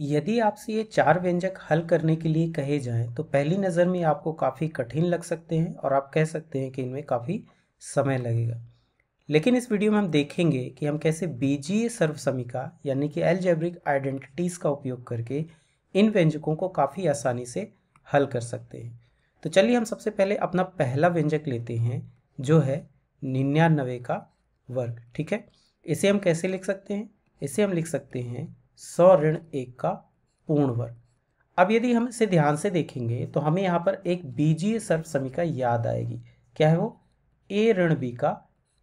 यदि आपसे ये चार व्यंजक हल करने के लिए कहे जाएं तो पहली नज़र में आपको काफ़ी कठिन लग सकते हैं और आप कह सकते हैं कि इनमें काफ़ी समय लगेगा लेकिन इस वीडियो में हम देखेंगे कि हम कैसे बीजीय सर्वसमिका यानी कि एलजेब्रिक आइडेंटिटीज़ का उपयोग करके इन व्यंजकों को काफ़ी आसानी से हल कर सकते हैं तो चलिए हम सबसे पहले अपना पहला व्यंजक लेते हैं जो है निन्यानवे का वर्ग ठीक है इसे हम कैसे लिख सकते हैं इसे हम लिख सकते हैं सौ ऋण एक का पूर्ण वर्ग अब यदि हम इसे ध्यान से देखेंगे तो हमें यहाँ पर एक बीजीय सर्व समीका याद आएगी क्या है वो ए ऋण बी का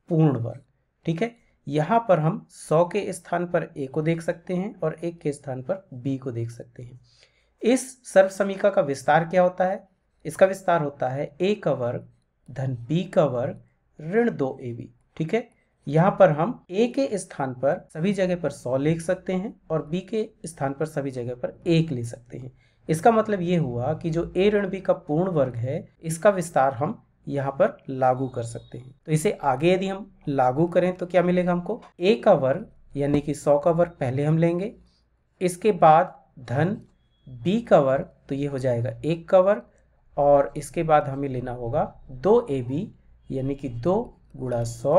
पूर्ण वर्ग ठीक है यहाँ पर हम सौ के स्थान पर ए को देख सकते हैं और एक के स्थान पर बी को देख सकते हैं इस सर्व समीका का विस्तार क्या होता है इसका विस्तार होता है ए का वर्ग धन बी का वर्ग ऋण दो ए बी ठीक है यहाँ पर हम ए के स्थान पर सभी जगह पर सौ लिख सकते हैं और बी के स्थान पर सभी जगह पर एक ले सकते हैं इसका मतलब ये हुआ कि जो ए ऋण बी का पूर्ण वर्ग है इसका विस्तार हम यहाँ पर लागू कर सकते हैं तो इसे आगे यदि हम लागू करें तो क्या मिलेगा हमको ए का वर्ग यानी कि सौ का वर्ग पहले हम लेंगे इसके बाद धन बी का वर्ग तो ये हो जाएगा एक का वर्ग और इसके बाद हमें लेना होगा दो ए बी यानी कि दो गुड़ा सौ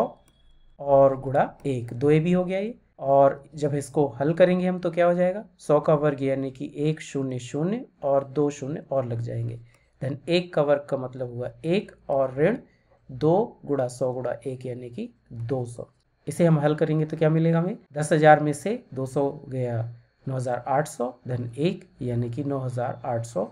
और गुड़ा एक दो ए भी हो गया ये और जब इसको हल करेंगे हम तो क्या हो जाएगा सौ का वर्ग यानी कि एक शून्य शून्य और दो शून्य और लग जाएंगे धन एक का वर्ग का मतलब हुआ एक और ऋण दो गुड़ा सौ गुड़ा एक यानी कि दो सौ इसे हम हल करेंगे तो क्या मिलेगा हमें दस हजार में से दो सौ गया नौ हजार आठ सौ धन एक यानी कि नौ हजार आठ सौ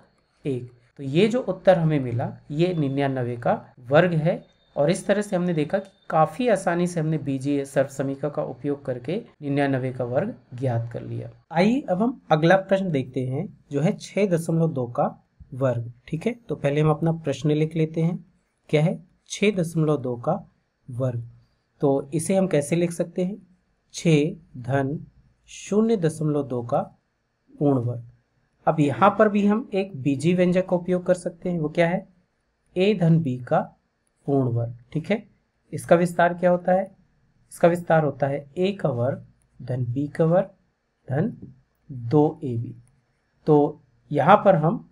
एक तो ये जो उत्तर हमें मिला ये निन्यानवे का वर्ग है और इस तरह से हमने देखा कि काफ़ी आसानी से हमने बीजीय सर्व समीका का उपयोग करके निन्यानवे का वर्ग ज्ञात कर लिया आइए अब हम अगला प्रश्न देखते हैं जो है छह दशमलव दो का वर्ग ठीक है तो पहले हम अपना प्रश्न लिख लेते हैं क्या है छः दशमलव दो का वर्ग तो इसे हम कैसे लिख सकते हैं छ धन शून्य दशमलव दो का पूर्ण वर्ग अब यहाँ पर भी हम एक बीजी व्यंजक का उपयोग कर सकते हैं वो क्या है ए धन बी का पूर्ण वर्ग ठीक है इसका विस्तार क्या होता है इसका विस्तार होता है ए का वर्ग धन बी का वर्ग धन दो ए बी तो यहां पर हम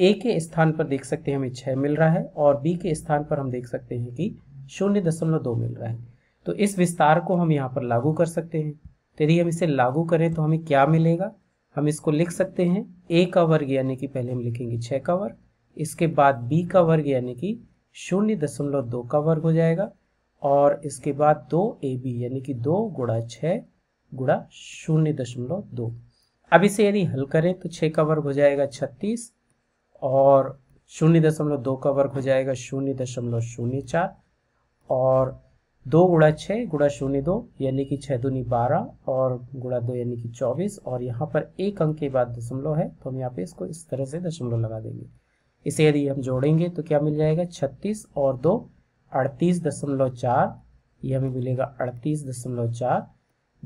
ए के स्थान पर देख सकते हैं हमें छह मिल रहा है और बी के स्थान पर हम देख सकते हैं कि शून्य दशमलव दो मिल रहा है तो इस विस्तार को हम यहाँ पर लागू कर सकते हैं तो यदि हम इसे लागू करें तो हमें क्या मिलेगा हम इसको लिख सकते हैं ए का वर्ग यानी कि पहले हम लिखेंगे छः का वर्ग इसके बाद बी का वर्ग यानी कि शून्य दशमलव दो का वर्ग हो जाएगा और इसके बाद दो ए बी यानी कि दो गुड़ा छः गुड़ा शून्य दशमलव दो अब इसे यदि हल करें तो छः का वर्ग हो जाएगा छत्तीस और शून्य दशमलव दो का वर्ग हो जाएगा शून्य दशमलव शून्य चार और दो गुड़ा छः गुड़ा शून्य दो यानी कि छः दूनी बारह और गुड़ा दो यानी कि चौबीस और यहाँ पर एक अंक के बाद दशमलव है तो हम यहाँ पे इसको इस तरह से दशमलव लगा देंगे इसे यदि हम जोड़ेंगे तो क्या मिल जाएगा छत्तीस और दो अड़तीस दशमलव चार ये हमें मिलेगा अड़तीस दशमलव चार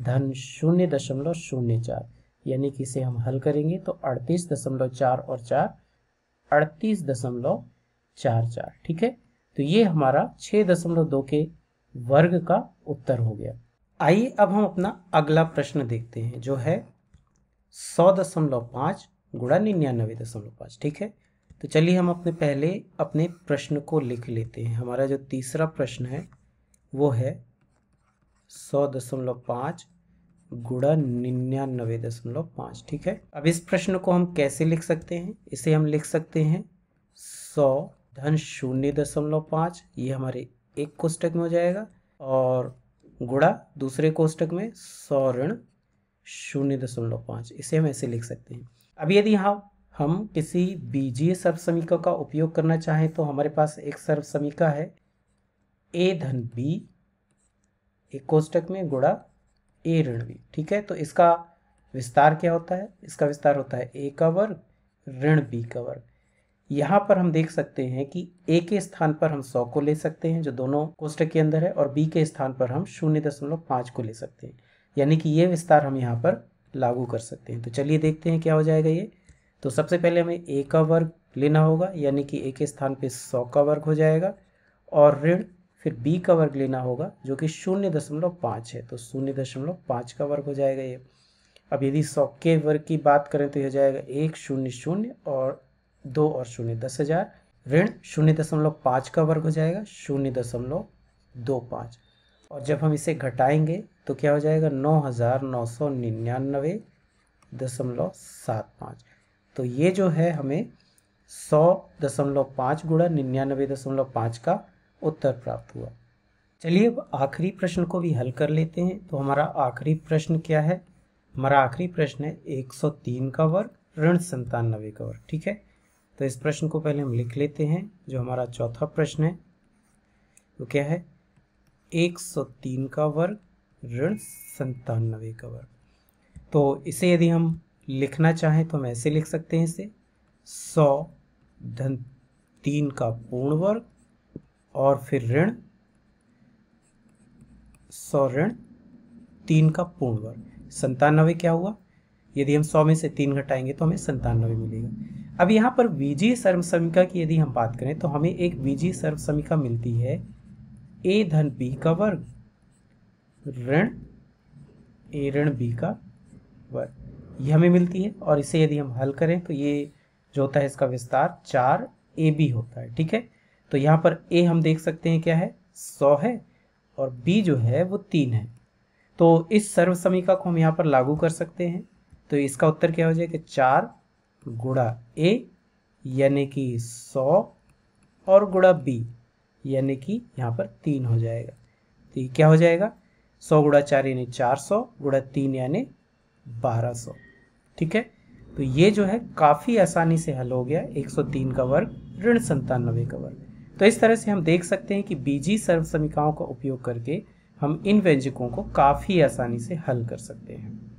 धन शून्य दशमलव शून्य चार यानी कि इसे हम हल करेंगे तो अड़तीस दशमलव चार और चार अड़तीस दशमलव चार चार ठीक है तो ये हमारा छः दशमलव दो के वर्ग का उत्तर हो गया आइए अब हम अपना अगला प्रश्न देखते हैं जो है सौ दशमलव पाँच गुणा निन्यानवे दशमलव पाँच ठीक है तो चलिए हम अपने पहले अपने प्रश्न को लिख लेते हैं हमारा जो तीसरा प्रश्न है वो है सौ दशमलव पाँच गुड़ा निन्यानबे दशमलव पाँच ठीक है अब इस प्रश्न को हम कैसे लिख सकते हैं इसे हम लिख सकते हैं सौ धन शून्य दशमलव पाँच ये हमारे एक कोष्टक में हो जाएगा और गुड़ा दूसरे कोष्टक में सौ ऋण शून्य दशमलव पाँच इसे हम ऐसे लिख सकते हैं अब यदि यहाँ हम किसी बीजीय सर्व समीका का उपयोग करना चाहें तो हमारे पास एक सर्व समीका है ए धन बी एक कोष्टक में गुड़ा ए ऋण बी ठीक है तो इसका विस्तार क्या होता है इसका विस्तार होता है ए का वर्ग ऋण बी का वर्ग यहाँ पर हम देख सकते हैं कि ए के स्थान पर हम सौ को ले सकते हैं जो दोनों कोष्टक के अंदर है और बी के स्थान पर हम शून्य दशमलव पाँच को ले सकते हैं यानी कि ये विस्तार हम यहाँ पर लागू कर सकते हैं तो चलिए देखते हैं क्या हो जाएगा ये तो सबसे पहले हमें ए का वर्ग लेना होगा यानी कि ए के स्थान पे सौ का वर्ग हो जाएगा और ऋण फिर बी का वर्ग लेना होगा जो कि शून्य दशमलव पाँच है तो शून्य दशमलव पाँच का वर्ग हो जाएगा ये अब यदि सौ के वर्ग की बात करें तो यह जाएगा एक शून्य शून्य और दो और शून्य दस हज़ार ऋण शून्य दशमलव पाँच का वर्ग हो जाएगा शून्य दशमलव दो पाँच और जब हम इसे घटाएंगे तो क्या हो जाएगा नौ हज़ार नौ सौ निन्यानवे दशमलव सात पाँच तो ये जो है हमें सौ दशमलव पाँच गुणा निन्यानबे दशमलव पाँच का उत्तर प्राप्त हुआ चलिए अब आखिरी प्रश्न को भी हल कर लेते हैं तो हमारा आखिरी प्रश्न क्या है हमारा आखिरी प्रश्न है 103 का वर्ग ऋण संतानबे का वर्ग ठीक है तो इस प्रश्न को पहले हम लिख लेते हैं जो हमारा चौथा प्रश्न है वो तो क्या है 103 का वर्ग ऋण संतानवे का वर्ग तो इसे यदि हम लिखना चाहें तो हम ऐसे लिख सकते हैं इसे सौ धन तीन का पूर्ण वर्ग और फिर ऋण सौ ऋण तीन का पूर्ण वर्ग संतानवे क्या हुआ यदि हम सौ में से तीन घटाएंगे तो हमें संतानवे मिलेगा अब यहाँ पर बीजी सर्वसमिका की यदि हम बात करें तो हमें एक बीजी सर्वसमिका मिलती है ए धन बी का वर्ग ऋण ए ऋण बी का वर्ग ये हमें मिलती है और इसे यदि हम हल करें तो ये जो होता है इसका विस्तार चार ए बी होता है ठीक है तो यहाँ पर ए हम देख सकते हैं क्या है सौ है और बी जो है वो तीन है तो इस सर्व समीका को हम यहाँ पर लागू कर सकते हैं तो इसका उत्तर क्या हो जाएगा चार गुड़ा ए यानी कि सौ और गुड़ा बी यानी कि यहाँ पर तीन हो जाएगा तो ये क्या हो जाएगा सौ गुड़ा चार यानी चार सौ गुड़ा तीन यानी बारह सौ ठीक है तो ये जो है काफ़ी आसानी से हल हो गया 103 का वर्ग ऋण संतानवे का वर्ग तो इस तरह से हम देख सकते हैं कि बीजी सर्व समीकाओं का उपयोग करके हम इन व्यंजकों को काफ़ी आसानी से हल कर सकते हैं